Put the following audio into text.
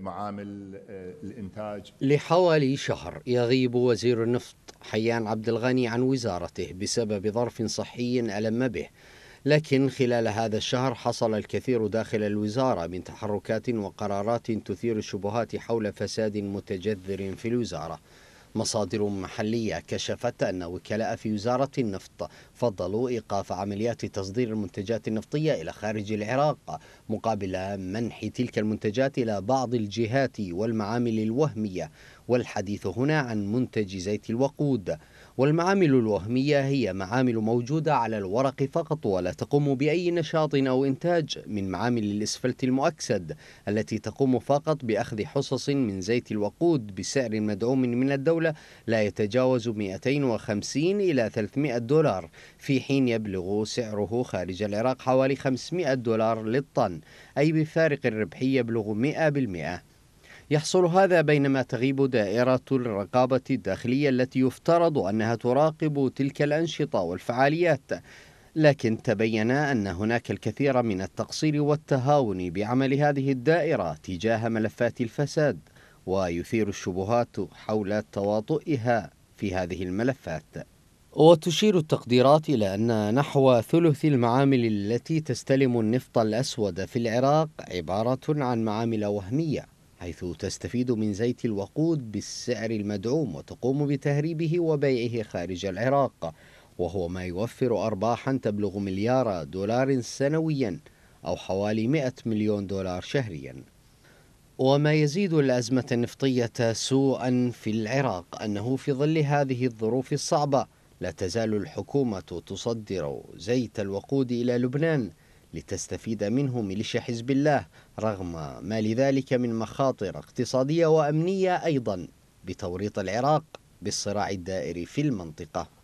معامل آه، الإنتاج لحوالي شهر يغيب وزير النفط حيان عبد الغني عن وزارته بسبب ظرف صحي ألم به لكن خلال هذا الشهر حصل الكثير داخل الوزارة من تحركات وقرارات تثير الشبهات حول فساد متجذر في الوزارة مصادر محلية كشفت أن وكلاء في وزارة النفط فضلوا إيقاف عمليات تصدير المنتجات النفطية إلى خارج العراق مقابل منح تلك المنتجات إلى بعض الجهات والمعامل الوهمية والحديث هنا عن منتج زيت الوقود والمعامل الوهمية هي معامل موجودة على الورق فقط ولا تقوم بأي نشاط أو إنتاج من معامل الإسفلت المؤكسد التي تقوم فقط بأخذ حصص من زيت الوقود بسعر مدعوم من الدولة لا يتجاوز 250 إلى 300 دولار في حين يبلغ سعره خارج العراق حوالي 500 دولار للطن أي بفارق الربحية يبلغ 100% يحصل هذا بينما تغيب دائرة الرقابة الداخلية التي يفترض أنها تراقب تلك الأنشطة والفعاليات لكن تبين أن هناك الكثير من التقصير والتهاون بعمل هذه الدائرة تجاه ملفات الفساد ويثير الشبهات حول تواطئها في هذه الملفات وتشير التقديرات إلى أن نحو ثلث المعامل التي تستلم النفط الأسود في العراق عبارة عن معامل وهمية حيث تستفيد من زيت الوقود بالسعر المدعوم وتقوم بتهريبه وبيعه خارج العراق وهو ما يوفر أرباحا تبلغ مليار دولار سنويا أو حوالي 100 مليون دولار شهريا وما يزيد الأزمة النفطية سوءا في العراق أنه في ظل هذه الظروف الصعبة لا تزال الحكومة تصدر زيت الوقود إلى لبنان لتستفيد منه ميليشيا حزب الله رغم ما لذلك من مخاطر اقتصادية وأمنية أيضا بتوريط العراق بالصراع الدائري في المنطقة